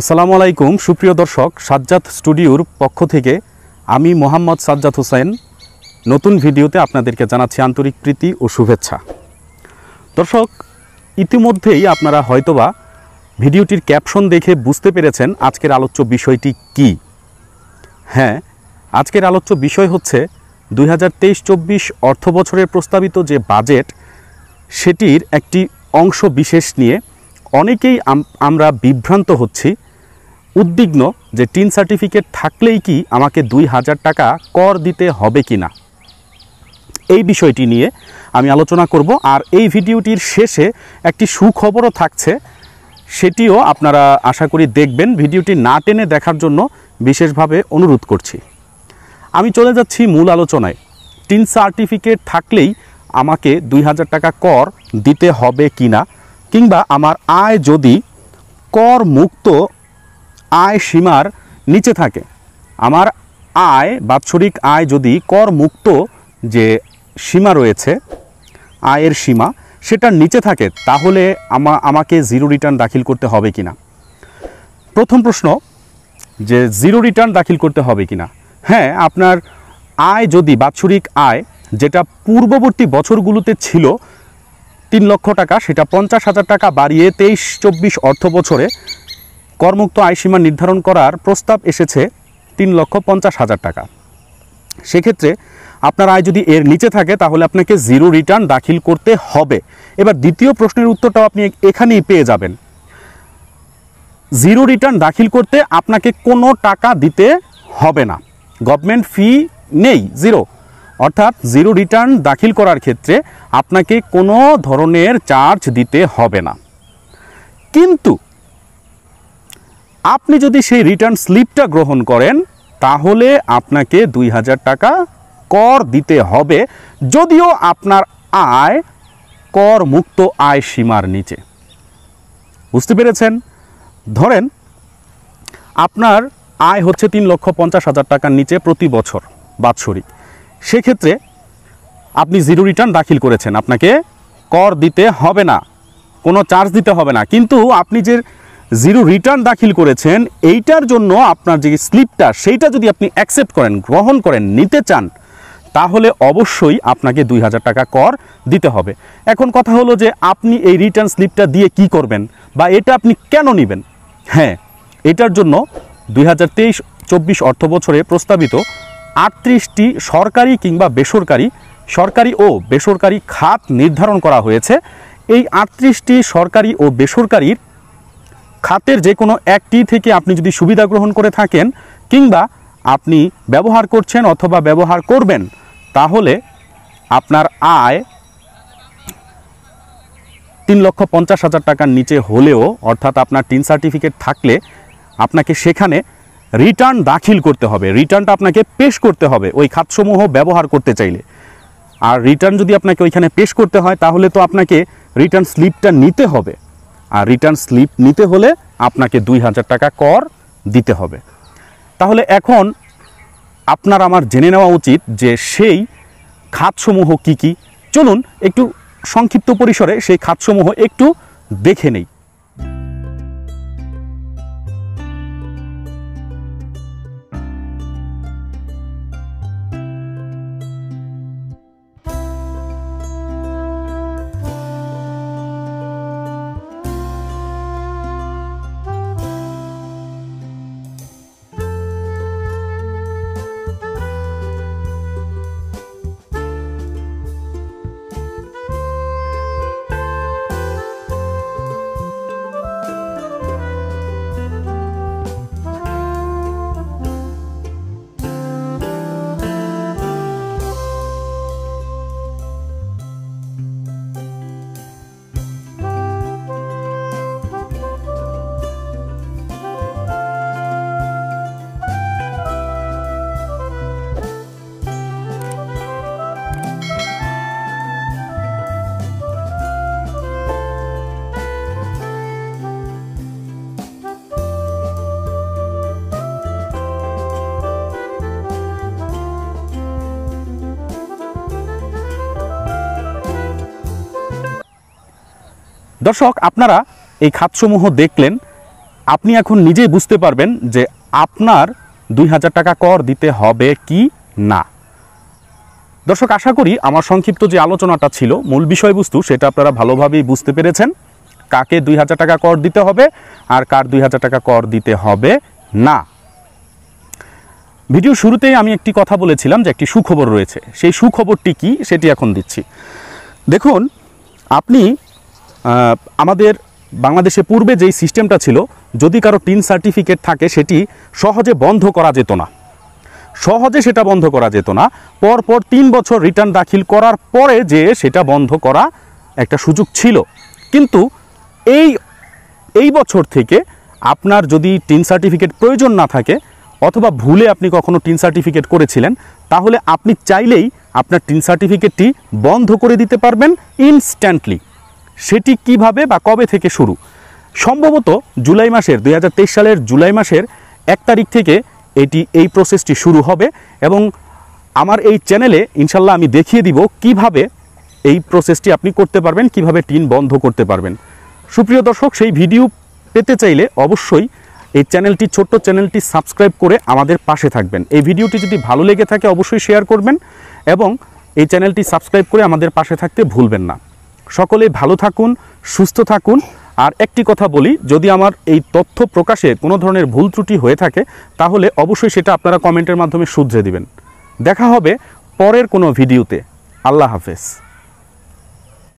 আসসালামু আলাইকুম সুপ্রিয় দর্শক সাজ্জাদ স্টুডিওর পক্ষ থেকে আমি মোহাম্মদ সাজ্জাদ হোসেন নতুন ভিডিওতে আপনাদেরকে জানাচ্ছি আন্তরিক প্রীতি ও শুভেচ্ছা দর্শক ইতিমধ্যেই আপনারা হয়তোবা ভিডিওটির ক্যাপশন দেখে বুঝতে পেরেছেন আজকের আলোচ্য বিষয়টি কি হ্যাঁ আজকের আলোচ্য বিষয় হচ্ছে দুই হাজার তেইশ চব্বিশ অর্থ বছরের প্রস্তাবিত যে বাজেট সেটির একটি অংশ বিশেষ নিয়ে অনেকেই আমরা বিভ্রান্ত হচ্ছি উদ্বিগ্ন যে টিন সার্টিফিকেট থাকলেই কি আমাকে দুই হাজার টাকা কর দিতে হবে কি না এই বিষয়টি নিয়ে আমি আলোচনা করব আর এই ভিডিওটির শেষে একটি সুখবরও থাকছে সেটিও আপনারা আশা করি দেখবেন ভিডিওটি না টেনে দেখার জন্য বিশেষভাবে অনুরোধ করছি আমি চলে যাচ্ছি মূল আলোচনায় টিন সার্টিফিকেট থাকলেই আমাকে দুই হাজার টাকা কর দিতে হবে কি না কিংবা আমার আয় যদি কর মুক্ত আয় সীমার নিচে থাকে আমার আয় বাৎসরিক আয় যদি কর মুক্ত যে সীমা রয়েছে আয়ের সীমা সেটার নিচে থাকে তাহলে আমা আমাকে জিরো রিটার্ন দাখিল করতে হবে কি না প্রথম প্রশ্ন যে জিরো রিটার্ন দাখিল করতে হবে কি না হ্যাঁ আপনার আয় যদি বাৎসরিক আয় যেটা পূর্ববর্তী বছরগুলোতে ছিল তিন লক্ষ টাকা সেটা পঞ্চাশ হাজার টাকা বাড়িয়ে তেইশ চব্বিশ অর্থ বছরে করমুক্ত সীমা নির্ধারণ করার প্রস্তাব এসেছে তিন লক্ষ পঞ্চাশ হাজার টাকা সেক্ষেত্রে আপনার আয় যদি এর নিচে থাকে তাহলে আপনাকে জিরো রিটার্ন দাখিল করতে হবে এবার দ্বিতীয় প্রশ্নের উত্তরটাও আপনি এখানেই পেয়ে যাবেন জিরো রিটার্ন দাখিল করতে আপনাকে কোনো টাকা দিতে হবে না গভর্নমেন্ট ফি নেই জিরো অর্থাৎ জিরো রিটার্ন দাখিল করার ক্ষেত্রে আপনাকে কোনো ধরনের চার্জ দিতে হবে না কিন্তু আপনি যদি সেই রিটার্ন স্লিপটা গ্রহণ করেন তাহলে আপনাকে দুই হাজার টাকা কর দিতে হবে যদিও আপনার আয় কর মুক্ত আয় সীমার নিচে বুঝতে পেরেছেন ধরেন আপনার আয় হচ্ছে তিন লক্ষ পঞ্চাশ হাজার টাকার নিচে প্রতি বছর বাৎসরিক সেক্ষেত্রে আপনি জিরো রিটার্ন দাখিল করেছেন আপনাকে কর দিতে হবে না কোনো চার্জ দিতে হবে না কিন্তু আপনি যে জিরো রিটার্ন দাখিল করেছেন এইটার জন্য আপনার যে স্লিপটা সেইটা যদি আপনি অ্যাকসেপ্ট করেন গ্রহণ করেন নিতে চান তাহলে অবশ্যই আপনাকে দুই হাজার টাকা কর দিতে হবে এখন কথা হলো যে আপনি এই রিটার্ন স্লিপটা দিয়ে কি করবেন বা এটা আপনি কেন নেবেন হ্যাঁ এটার জন্য দুই হাজার তেইশ চব্বিশ অর্থ বছরে প্রস্তাবিত আটত্রিশটি সরকারি কিংবা বেসরকারি সরকারি ও বেসরকারি খাত নির্ধারণ করা হয়েছে এই আটত্রিশটি সরকারি ও বেসরকারির খাতের যে কোনো একটি থেকে আপনি যদি সুবিধা গ্রহণ করে থাকেন কিংবা আপনি ব্যবহার করছেন অথবা ব্যবহার করবেন তাহলে আপনার আয় তিন লক্ষ পঞ্চাশ হাজার টাকার নিচে হলেও অর্থাৎ আপনার টিন সার্টিফিকেট থাকলে আপনাকে সেখানে রিটার্ন দাখিল করতে হবে রিটার্নটা আপনাকে পেশ করতে হবে ওই খাতসমূহ ব্যবহার করতে চাইলে আর রিটার্ন যদি আপনাকে ওইখানে পেশ করতে হয় তাহলে তো আপনাকে রিটার্ন স্লিপটা নিতে হবে আর রিটার্ন স্লিপ নিতে হলে আপনাকে দুই হাজার টাকা কর দিতে হবে তাহলে এখন আপনার আমার জেনে নেওয়া উচিত যে সেই খাতসমূহ কি কি চলুন একটু সংক্ষিপ্ত পরিসরে সেই খাতসমূহ একটু দেখে নেই দর্শক আপনারা এই খাতসমূহ দেখলেন আপনি এখন নিজেই বুঝতে পারবেন যে আপনার দুই হাজার টাকা কর দিতে হবে কি না দর্শক আশা করি আমার সংক্ষিপ্ত যে আলোচনাটা ছিল মূল বিষয়বস্তু সেটা আপনারা ভালোভাবেই বুঝতে পেরেছেন কাকে দুই হাজার টাকা কর দিতে হবে আর কার দুই হাজার টাকা কর দিতে হবে না ভিডিও শুরুতেই আমি একটি কথা বলেছিলাম যে একটি সুখবর রয়েছে সেই সুখবরটি কি সেটি এখন দিচ্ছি দেখুন আপনি আমাদের বাংলাদেশে পূর্বে যেই সিস্টেমটা ছিল যদি কারো টিন সার্টিফিকেট থাকে সেটি সহজে বন্ধ করা যেত না সহজে সেটা বন্ধ করা যেত না পরপর তিন বছর রিটার্ন দাখিল করার পরে যে সেটা বন্ধ করা একটা সুযোগ ছিল কিন্তু এই এই বছর থেকে আপনার যদি টিন সার্টিফিকেট প্রয়োজন না থাকে অথবা ভুলে আপনি কখনো টিন সার্টিফিকেট করেছিলেন তাহলে আপনি চাইলেই আপনার টিন সার্টিফিকেটটি বন্ধ করে দিতে পারবেন ইনস্ট্যান্টলি সেটি কিভাবে বা কবে থেকে শুরু সম্ভবত জুলাই মাসের দুই সালের জুলাই মাসের এক তারিখ থেকে এটি এই প্রসেসটি শুরু হবে এবং আমার এই চ্যানেলে ইনশাল্লাহ আমি দেখিয়ে দিব কিভাবে এই প্রসেসটি আপনি করতে পারবেন কিভাবে টিন বন্ধ করতে পারবেন সুপ্রিয় দর্শক সেই ভিডিও পেতে চাইলে অবশ্যই এই চ্যানেলটি ছোট্ট চ্যানেলটি সাবস্ক্রাইব করে আমাদের পাশে থাকবেন এই ভিডিওটি যদি ভালো লেগে থাকে অবশ্যই শেয়ার করবেন এবং এই চ্যানেলটি সাবস্ক্রাইব করে আমাদের পাশে থাকতে ভুলবেন না সকলে ভালো থাকুন সুস্থ থাকুন আর একটি কথা বলি যদি আমার এই তথ্য প্রকাশে কোনো ধরনের ভুল ত্রুটি হয়ে থাকে তাহলে অবশ্যই সেটা আপনারা কমেন্টের মাধ্যমে শুধরে দিবেন দেখা হবে পরের কোনো ভিডিওতে আল্লাহ হাফেজ